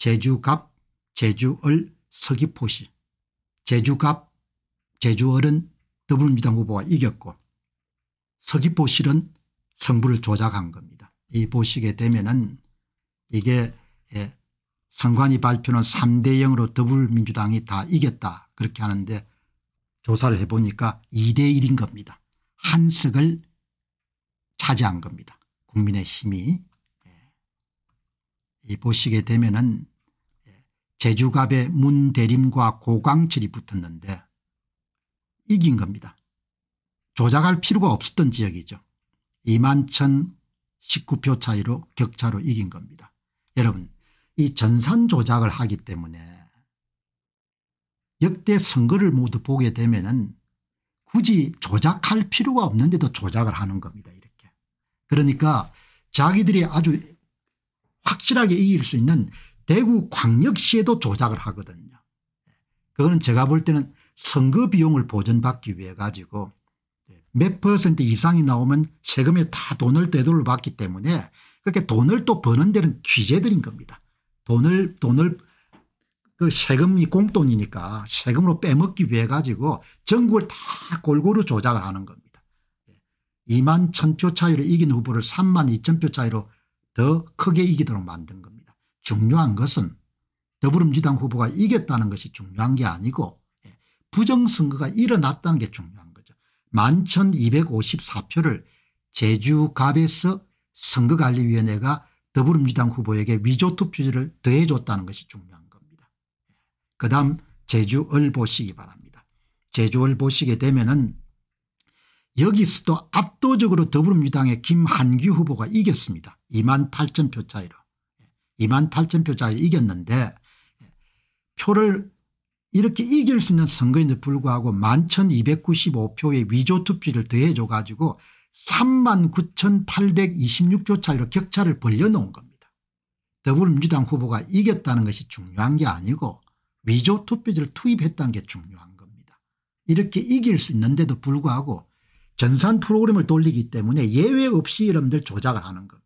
제주갑, 제주을, 서귀포시. 제주갑, 제주을은 더불어민주당 후보가 이겼고 서귀포실은 성부를 조작한 겁니다. 이 보시게 되면은 이게 예, 선관위 발표는 3대 0으로 더불어민주당이 다 이겼다 그렇게 하는데 조사를 해보니까 2대 1인 겁니다. 한 석을 차지한 겁니다. 국민의 힘이. 예. 이 보시게 되면은 제주갑의 문대림과 고광철이 붙었는데 이긴 겁니다. 조작할 필요가 없었던 지역이죠. 2만0 19표 차이로 격차로 이긴 겁니다. 여러분 이 전산 조작을 하기 때문에 역대 선거를 모두 보게 되면 은 굳이 조작할 필요가 없는데도 조작을 하는 겁니다. 이렇게. 그러니까 자기들이 아주 확실하게 이길 수 있는 대구 광역시에도 조작을 하거든요. 그거는 제가 볼 때는 선거 비용을 보전받기 위해 가지고 몇 퍼센트 이상이 나오면 세금에 다 돈을 되돌려 받기 때문에 그렇게 돈을 또 버는 데는 규제들인 겁니다. 돈을 돈을 그 세금이 공돈이니까 세금으로 빼먹기 위해 가지고 전국을 다 골고루 조작을 하는 겁니다. 2만 1000표 차이로 이긴 후보를 3만 2000표 차이로 더 크게 이기도록 만든 겁니다. 중요한 것은 더불어민주당 후보가 이겼다는 것이 중요한 게 아니고 예, 부정선거가 일어났다는 게 중요한 거죠. 11,254표를 제주갑에서 선거관리위원회가 더불어민주당 후보에게 위조투표를 더해줬다는 것이 중요한 겁니다. 예, 그 다음 제주을 보시기 바랍니다. 제주을 보시게 되면은 여기서도 압도적으로 더불어민주당의 김한규 후보가 이겼습니다. 2만 8천 표 차이로. 2만 8천 표짜리 이겼는데 표를 이렇게 이길 수 있는 선거인데 불구하고 11,295표의 위조 투표를 더해 줘 가지고 39,826표 차이로 격차를 벌려놓은 겁니다. 더불어민주당 후보가 이겼다는 것이 중요한 게 아니고 위조 투표지를 투입했다는 게 중요한 겁니다. 이렇게 이길 수 있는데도 불구하고 전산 프로그램을 돌리기 때문에 예외 없이 여러분들 조작을 하는 겁니다.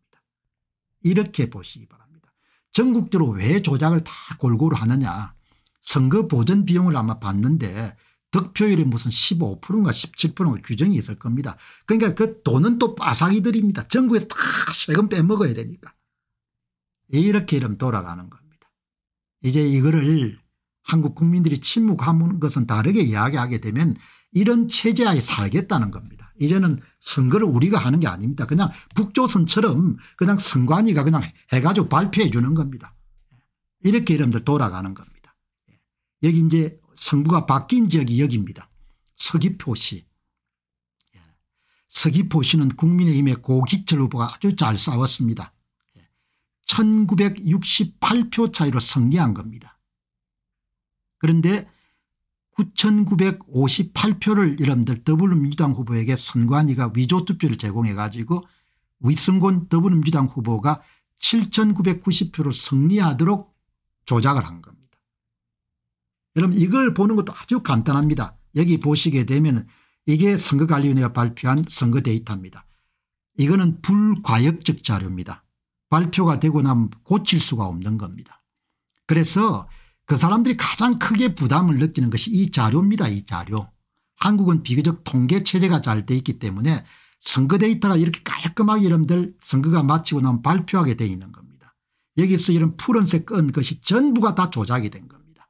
이렇게 보시기 바랍니다. 전국대로 왜 조작을 다 골고루 하느냐 선거 보전 비용을 아마 받는데 득표율이 무슨 15%인가 17%인가 규정이 있을 겁니다. 그러니까 그 돈은 또 빠삭이들입니다. 전국에서 다 세금 빼먹어야 되니까. 이렇게 이러면 돌아가는 겁니다. 이제 이거를 한국 국민들이 침묵하는 것은 다르게 이야기하게 되면 이런 체제하에 살겠다는 겁니다. 이제는 선거를 우리가 하는 게 아닙니다. 그냥 북조선처럼 그냥 선관위가 그냥 해가지고 발표해 주는 겁니다. 이렇게 여러분들 돌아가는 겁니다. 예. 여기 이제 성부가 바뀐 지역이 여기입니다. 서귀포시. 예. 서귀포시는 국민의힘의 고기철 후보가 아주 잘 싸웠습니다. 1968표 예. 차이로 승리한 겁니다. 그런데 9,958표를 이름들 더불어민주당 후보에게 선관위가 위조투표를 제공해 가지고 위승곤 더불어민주당 후보가 7,990표로 승리하도록 조작을 한 겁니다. 여러분 이걸 보는 것도 아주 간단합니다. 여기 보시게 되면 이게 선거관리위원회가 발표한 선거 데이터입니다. 이거는 불과역적 자료입니다. 발표가 되고 나면 고칠 수가 없는 겁니다. 그래서 그 사람들이 가장 크게 부담을 느끼는 것이 이 자료입니다. 이 자료. 한국은 비교적 통계체제가 잘 돼 있기 때문에 선거 데이터가 이렇게 깔끔하게 여러분들 선거가 마치고 나면 발표하게 돼 있는 겁니다. 여기서 이런 푸른색 끈 것이 전부가 다 조작이 된 겁니다.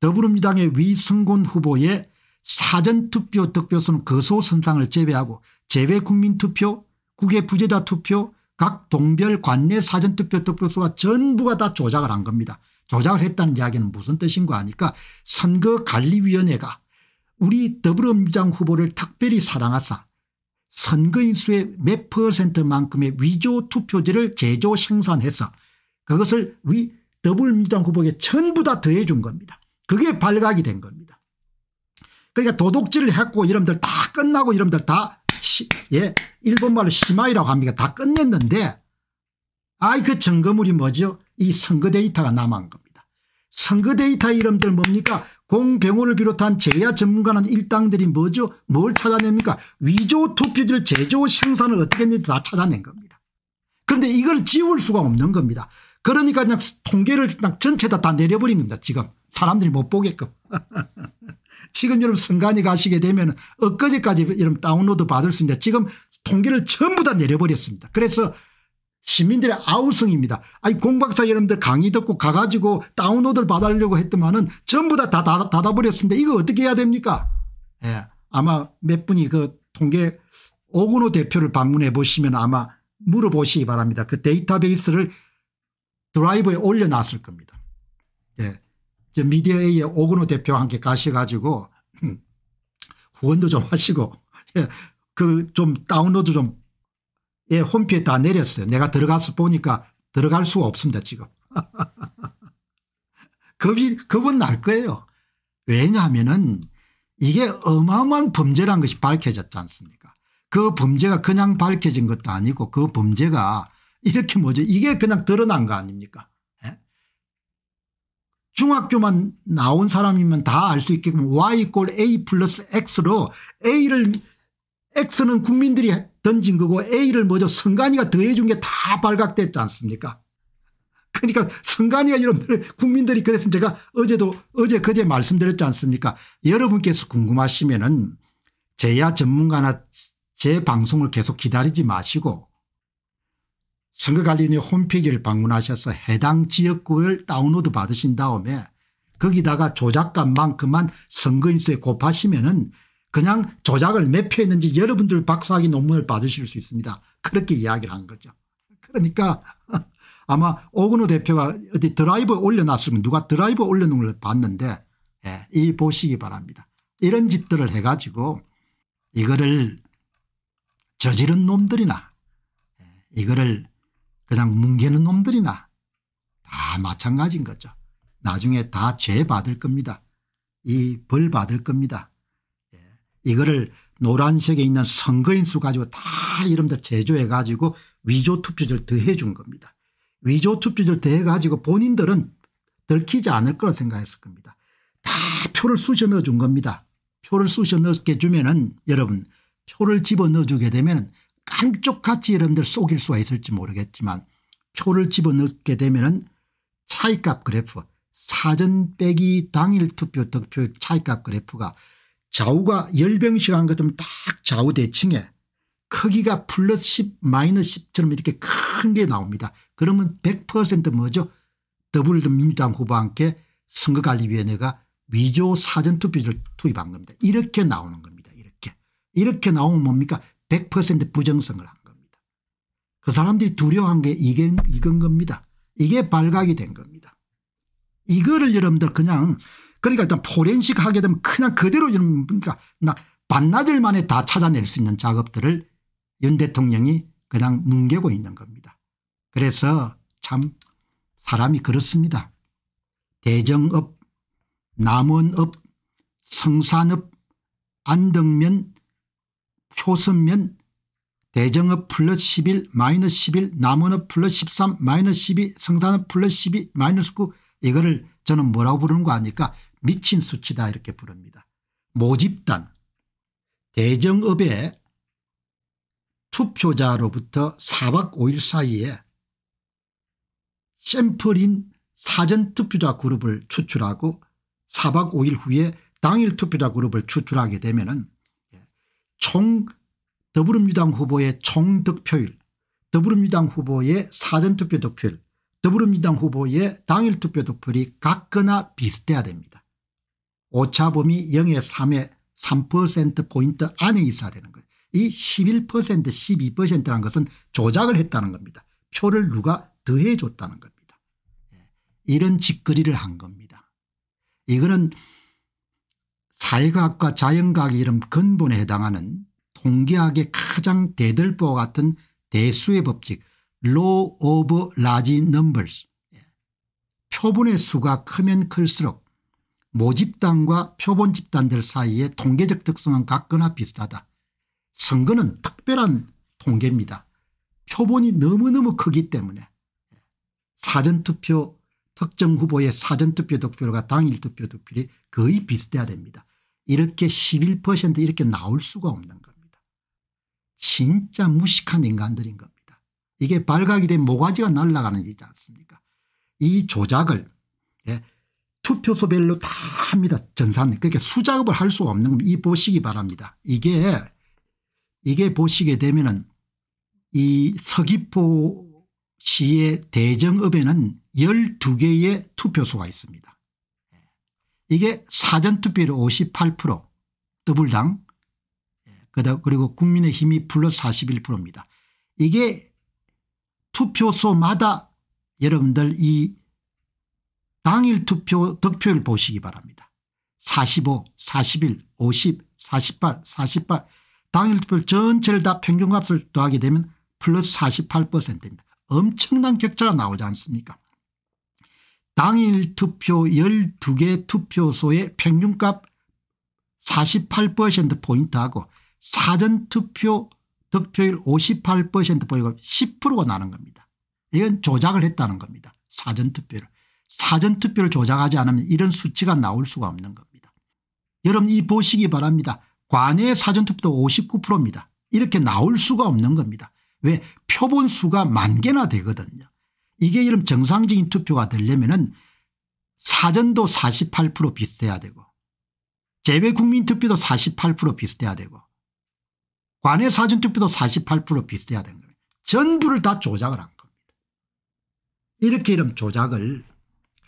더불어민주당의 위승곤 후보의 사전투표 득표수는 거소선상을 제외하고 제외국민투표 국외 부재자 투표 각 동별 관내 사전투표 득표수가 전부가 다 조작을 한 겁니다. 조작을 했다는 이야기는 무슨 뜻인가 하니까 선거관리위원회가 우리 더불어민주당 후보를 특별히 사랑하사 선거인수의 몇 퍼센트만큼의 위조 투표지를 제조 생산해서 그것을 위 더불어민주당 후보에게 전부 다 더해 준 겁니다. 그게 발각이 된 겁니다. 그러니까 도둑질을 했고 이름들 다 끝나고 이름들 다 시, 예, 일본말로 시마이라고 합니다. 다 끝냈는데 아이 그 증거물이 뭐죠? 이 선거 데이터가 남아온 겁니다. 선거 데이터 이름들 뭡니까 공병호를 비롯한 제야 전문가는 일당들이 뭐죠 뭘 찾아냅니까 위조 투표지를 제조 생산을 어떻게 했는지 다 찾아낸 겁니다. 그런데 이걸 지울 수가 없는 겁니다. 그러니까 그냥 통계를 그냥 전체 다, 다 내려버린 겁니다. 지금 사람들이 못 보게끔. 지금 여러분 순관이 가시게 되면 엊그제까지 여러분 다운로드 받을 수 있는데 지금 통계를 전부 다 내려버렸습니다. 그래서 시민들의 아우성입니다. 아니 공박사 여러분들 강의 듣고 가가지고 다운로드를 받으려고 했더만은 전부 다 닫아, 버렸습니다 이거 어떻게 해야 됩니까? 예. 아마 몇 분이 그 통계 오근호 대표를 방문해 보시면 아마 물어보시기 바랍니다. 그 데이터베이스를 드라이브에 올려놨을 겁니다. 예. 저 미디어 A의 오근호 대표 함께 가셔가지고 음, 후원도 좀 하시고 예. 그 좀 다운로드 좀 예, 홈피에 다 내렸어요. 내가 들어가서 보니까 들어갈 수가 없습니다 지금. 겁이 겁은 날 거예요. 왜냐하면은 이게 어마어마한 범죄란 것이 밝혀졌지 않습니까 그 범죄가 그냥 밝혀진 것도 아니고 그 범죄가 이렇게 뭐죠 이게 그냥 드러난 거 아닙니까 예? 중학교만 나온 사람이면 다 알 수 있게끔 y 꼴 a 플러스 x로 a를 x는 국민들이 던진 거고 A를 먼저 선관위가 더해준 게 다 발각됐지 않습니까 그러니까 선관위가 여러분들 국민들이 그래서 제가 어제도 어제 그제 말씀드렸지 않습니까 여러분께서 궁금하시면은 제야 전문가나 제 방송을 계속 기다리지 마시고 선거관리위 홈페이지를 방문하셔서 해당 지역구를 다운로드 받으신 다음에 거기다가 조작값만큼만 선거인수에 곱하시면은 그냥 조작을 몇표 했는지 여러분들 박사학위 논문을 받으실 수 있습니다. 그렇게 이야기를 한 거죠. 그러니까 아마 오근호 대표가 어디 드라이브 올려놨으면 누가 드라이브 올려놓은 걸 봤는데 예, 이 보시기 바랍니다. 이런 짓들을 해가지고 이거를 저지른 놈들이나 예, 이거를 그냥 뭉개는 놈들이나 다 마찬가지인 거죠. 나중에 다 죄 받을 겁니다. 이 벌 받을 겁니다. 이거를 노란색에 있는 선거인수 가지고 다 이름들 제조해 가지고 위조 투표지를 더해 준 겁니다. 위조 투표지를 더해 가지고 본인들은 들키지 않을 거라 생각했을 겁니다. 다 표를 쑤셔 넣어 준 겁니다. 표를 쑤셔 넣게 주면은 여러분 표를 집어 넣어 주게 되면 깜쪽같이 여러분들 속일 수가 있을지 모르겠지만 표를 집어 넣게 되면은 차이값 그래프 사전 빼기 당일 투표 득표 차이값 그래프가 좌우가 열병식 한 것처럼 딱 좌우 대칭에 크기가 플러스 10 마이너스 10처럼 이렇게 큰 게 나옵니다. 그러면 100% 뭐죠 더블 민주당 후보와 함께 선거관리위원회가 위조 사전투표를 투입한 겁니다. 이렇게 나오는 겁니다. 이렇게. 이렇게 나오면 뭡니까 100% 부정성을 한 겁니다. 그 사람들이 두려워한 게 이게, 이건 겁니다. 이게 발각이 된 겁니다. 이거를 여러분들 그냥 그러니까 일단 포렌식 하게 되면 그냥 그대로 이런 그러니까 막 반나절 만에 다 찾아낼 수 있는 작업들을 윤 대통령이 그냥 뭉개고 있는 겁니다. 그래서 참 사람이 그렇습니다. 대정업 남원업 성산업 안덕면 효선면 대정업 플러스 11 마이너스 11 남원업 플러스 13 마이너스 12 성산업 플러스 12 마이너스 9 이거를 저는 뭐라고 부르는 거 아니까 미친 수치다 이렇게 부릅니다. 모집단 대정업의 투표자로부터 4박 5일 사이에 샘플인 사전투표자 그룹을 추출하고 4박 5일 후에 당일 투표자 그룹을 추출하게 되면 총 더불어민주당 후보의 총 득표율 더불어민주당 후보의 사전투표 득표율 더불어민주당 후보의 당일 투표 득표율이 같거나 비슷해야 됩니다. 오차범위 0의 3에 3%포인트 안에 있어야 되는 거예요. 이11% 12%라는 것은 조작을 했다는 겁니다. 표를 누가 더해 줬다는 겁니다. 예, 이런 짓거리를 한 겁니다. 이거는 사회과학과 자연과학 이름 근본에 해당하는 통계학의 가장 대들보 같은 대수의 법칙 law of large numbers 예, 표본의 수가 크면 클수록 모집단과 표본 집단들 사이의 통계적 특성은 같거나 비슷하다. 선거는 특별한 통계입니다. 표본이 너무너무 크기 때문에 사전투표 특정 후보의 사전투표 득표율과 당일 투표 득표율이 거의 비슷해야 됩니다. 이렇게 11% 이렇게 나올 수가 없는 겁니다. 진짜 무식한 인간들인 겁니다. 이게 발각이 된 모가지가 날아가는 일이지 않습니까 이 조작을 예, 투표소별로 다 합니다. 전산. 그러니까 수작업을 할 수가 없는 겁니다. 이 보시기 바랍니다. 이게 이게 보시게 되면은 이 서귀포 시의 대정읍에는 12개의 투표소가 있습니다. 예. 이게 사전투표율 58% 더블당 예. 그리고 국민의힘이 플러스 41%입니다. 이게 투표소마다 여러분들 이 당일 투표 득표율 보시기 바랍니다. 45, 41, 50, 48, 48 당일 투표 전체를 다 평균값을 더하게 되면 플러스 48%입니다. 엄청난 격차가 나오지 않습니까 당일 투표 12개 투표소의 평균값 48%포인트하고 사전투표 득표율 58% 보이고 10%가 나는 겁니다. 이건 조작을 했다는 겁니다. 사전투표를. 사전투표를 조작하지 않으면 이런 수치가 나올 수가 없는 겁니다. 여러분 이 보시기 바랍니다. 관외 사전투표도 59%입니다. 이렇게 나올 수가 없는 겁니다. 왜 표본수가 만 개나 되거든요. 이게 이런 정상적인 투표가 되려면 사전도 48% 비슷해야 되고 재외국민투표도 48% 비슷해야 되고 관외 사전투표도 48% 비슷해야 되는 겁니다. 전부를 다 조작을 한 겁니다. 이렇게 이런 조작을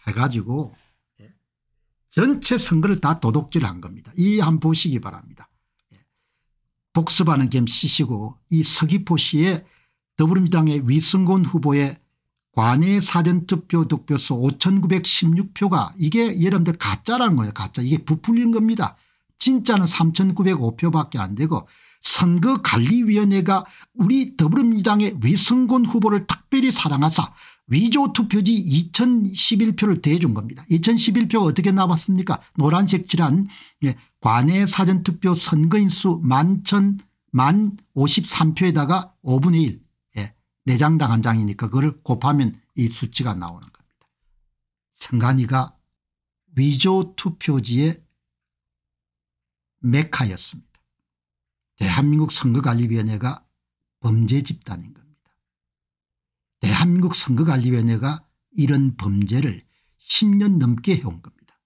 해가지고 전체 선거를 다 도둑질한 겁니다. 이 한 보시기 바랍니다. 예. 복습하는 겸 시시고 이 서귀포시에 더불어민주당의 위승곤 후보의 관외 사전투표 득표수 5916표가 이게 여러분들 가짜라는 거예요. 가짜. 이게 부풀린 겁니다. 진짜는 3905표밖에 안 되고 선거관리위원회가 우리 더불어민주당의 위승곤 후보를 특별히 사랑하사 위조 투표지 2011표를 대준 겁니다. 2011표가 어떻게 나왔습니까 노란색 칠한 예, 관내 사전투표 선거인수 만만 53표에다가 5분의 1 예. 장당한 장이니까 그걸 곱하면 이 수치가 나오는 겁니다. 선관위가 위조 투표지의 메카였습니다. 대한민국 선거관리위원회가 범죄 집단인 것. 대한민국 선거관리위원회가 이런 범죄를 10년 넘게 해온 겁니다.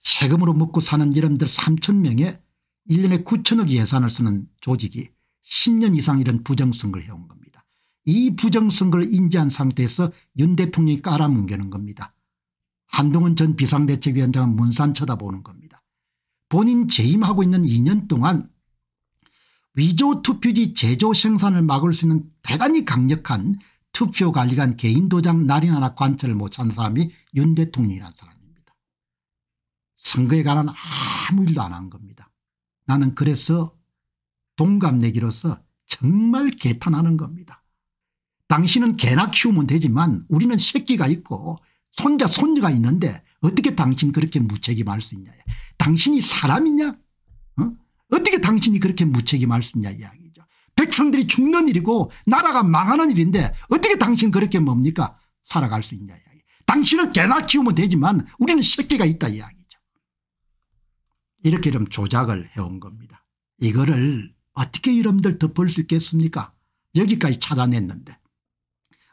세금으로 먹고 사는 여러분들 3천 명에 1년에 9천억 예산을 쓰는 조직이 10년 이상 이런 부정선거를 해온 겁니다. 이 부정선거를 인지한 상태에서 윤 대통령이 깔아뭉개는 겁니다. 한동훈 전 비상대책위원장은 문산 쳐다보는 겁니다. 본인 재임하고 있는 2년 동안 위조 투표지 제조 생산을 막을 수 있는 대단히 강력한 투표 관리관 개인 도장 날인 하나 관찰을 못한 사람이 윤 대통령이라는 사람입니다. 선거에 관한 아무 일도 안 한 겁니다. 나는 그래서 동갑내기로서 정말 개탄하는 겁니다. 당신은 개나 키우면 되지만 우리는 새끼가 있고 손자 손녀가 있는데 어떻게 당신 그렇게 무책임할 수 있냐. 당신이 사람이냐 어? 어떻게 당신이 그렇게 무책임할 수 있냐 이야기. 백성들이 죽는 일이고 나라가 망하는 일인데 어떻게 당신 그렇게 뭡니까 살아갈 수 있냐 이야기. 당신은 개나 키우면 되지만 우리는 새끼가 있다 이야기죠. 이렇게 좀 조작을 해온 겁니다. 이거를 어떻게 이러들 덮을 수 있겠습니까 여기까지 찾아냈는데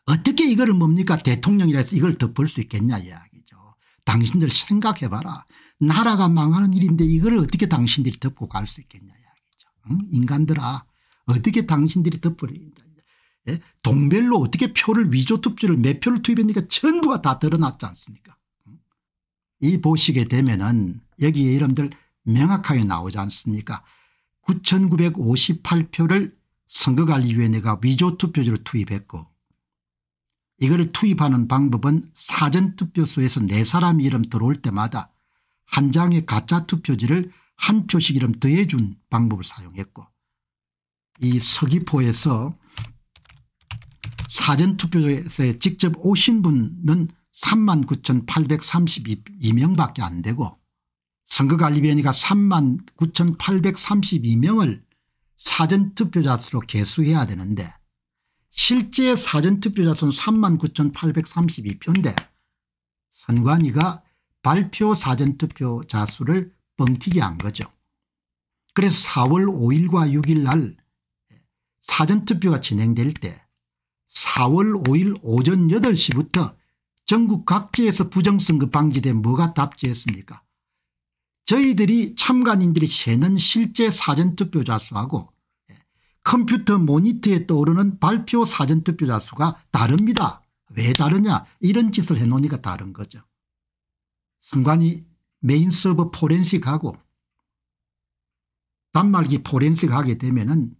어떻게 이거를 뭡니까 대통령이라 해서 이걸 덮을 수 있겠냐 이야기죠. 당신들 생각해봐라. 나라가 망하는 일인데 이걸 어떻게 당신들이 덮고 갈 수 있겠냐 이야기죠. 응? 인간들아 어떻게 당신들이 덮어버린다. 예? 동별로 어떻게 표를 위조 투표를 몇 표를 투입했는가 전부가 다 드러났지 않습니까 이 보시게 되면은 여기 여러분들 명확하게 나오지 않습니까 9958표를 선거관리위원회가 위조투표지로 투입했고 이거 투입하는 방법은 사전투표소에서 네 사람 이름 들어올 때마다 한 장의 가짜 투표지를 한 표씩 이름 더해준 방법을 사용했고 이 서귀포에서 사전투표에 직접 오신 분은 3만 9,832명밖에 안 되고 선거관리위원회가 3만 9,832명을 사전투표자 수로 개수해야 되는데 실제 사전투표자 수는 3만 9,832표인데 선관위가 발표 사전투표자 수를 뻥튀기 한 거죠. 그래서 4월 5일과 6일 날 사전투표가 진행될 때 4월 5일 오전 8시부터 전국 각지에서 부정선거 방지대 뭐가 답지했습니까 저희들이 참관인들이 세는 실제 사전투표자 수하고 예, 컴퓨터 모니터에 떠오르는 발표 사전투표자 수가 다릅니다. 왜 다르냐 이런 짓을 해놓으니까 다른 거죠. 선관위 메인 서버 포렌식하고 단말기 포렌식 하게 되면 은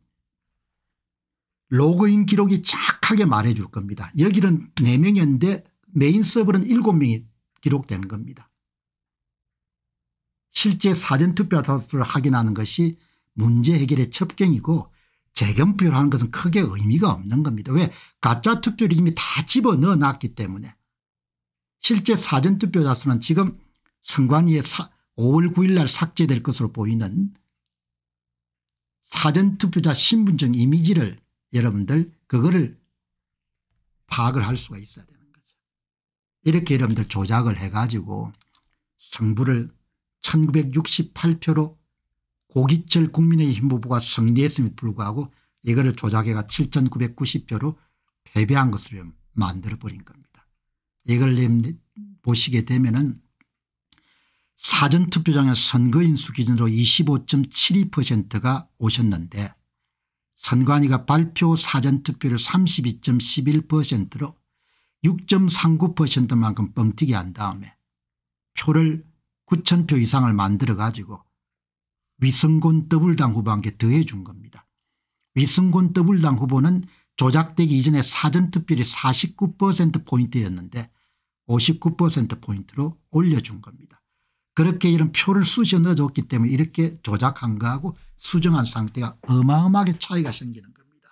로그인 기록이 착하게 말해 줄 겁니다. 여기는 4명이었는데 메인 서버는 7명이 기록된 겁니다. 실제 사전투표 다수를 확인하는 것이 문제 해결의 첩경이고 재견표를 하는 것은 크게 의미가 없는 겁니다. 왜 가짜 투표를 이미 다 집어넣어 놨기 때문에 실제 사전투표 다수는 지금 선관위의 5월 9일 날 삭제될 것으로 보이는 사전투표자 신분증 이미지를 여러분들 그거를 파악을 할 수가 있어야 되는 거죠. 이렇게 여러분들 조작을 해가지고 정부를 1968표로 고기철 국민의힘 후보가 승리했음에도 불구하고 이거를 조작해가 7990표로 패배한 것으 만들어버린 겁니다. 이걸 보시게 되면 은 사전투표장의 선거인수 기준으로 25.72%가 오셨는데 선관위가 발표 사전투표를 32.11%로 6.39%만큼 뻥튀기 한 다음에 표를 9천표 이상을 만들어 가지고 위성곤 더블당 후보한테 더해 준 겁니다. 위성곤 더블당 후보는 조작되기 이전에 사전투표율이 49%포인트였는데 59%포인트로 올려준 겁니다. 그렇게 이런 표를 쑤셔 넣어줬기 때문에 이렇게 조작한 거하고 수정한 상태가 어마어마하게 차이가 생기는 겁니다.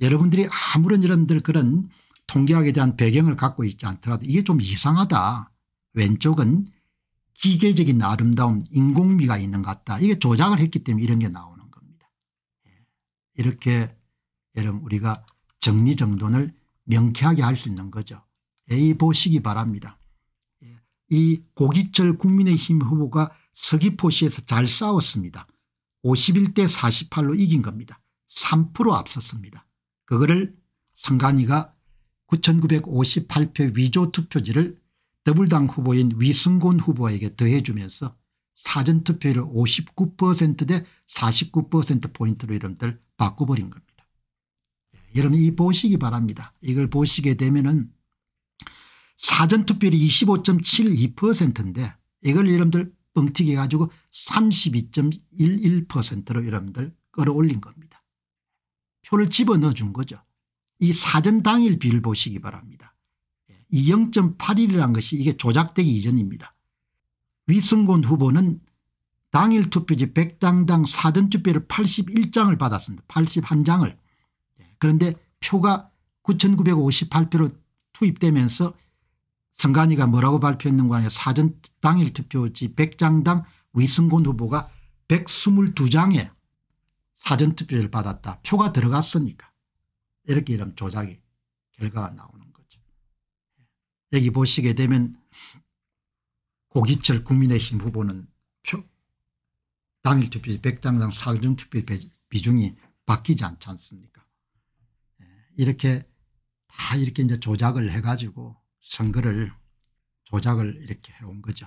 여러분들이 아무런 이런들 그런 통계학에 대한 배경을 갖고 있지 않더라도 이게 좀 이상하다. 왼쪽은 기계적인 아름다움 인공미가 있는 것 같다. 이게 조작을 했기 때문에 이런 게 나오는 겁니다. 예. 이렇게 여러분 우리가 정리정돈을 명쾌하게 할 수 있는 거죠. 에이 보시기 바랍니다. 이 고기철 국민의힘 후보가 서귀포시에서 잘 싸웠습니다. 51대 48로 이긴 겁니다. 3% 앞섰습니다. 그거를 선관위가 9958표 위조 투표지를 더블당 후보인 위승곤 후보에게 더해주면서 사전투표율을 59%대 49%포인트로 이름들 바꿔버린 겁니다. 예, 여러분 이 보시기 바랍니다. 이걸 보시게 되면 은 사전투표율이 25.72%인데 이걸 여러분들 뻥튀기 해가지고 32.11%로 여러분들 끌어올린 겁니다. 표를 집어넣어 준 거죠. 이 사전 당일 비를 보시기 바랍니다. 이 0.81이라는 것이 이게 조작되기 이전입니다. 위승곤 후보는 당일 투표지 100장당 사전 투표를 81장을 받았습니다. 81장을. 그런데 표가 9958표로 투입되면서 선관위가 뭐라고 발표했는가 하냐 사전 당일 투표지 100장당 위승곤 후보가 122장의 사전 투표를 받았다. 표가 들어갔으니까. 이렇게 이런 조작이 결과가 나오는 거죠. 예. 여기 보시게 되면 고기철 국민의힘 후보는 표 당일 투표 100장당 사전 투표 비중이 바뀌지 않지 않습니까? 예. 이렇게 다 이렇게 이제 조작을 해가지고 선거를 조작을 이렇게 해온 거죠.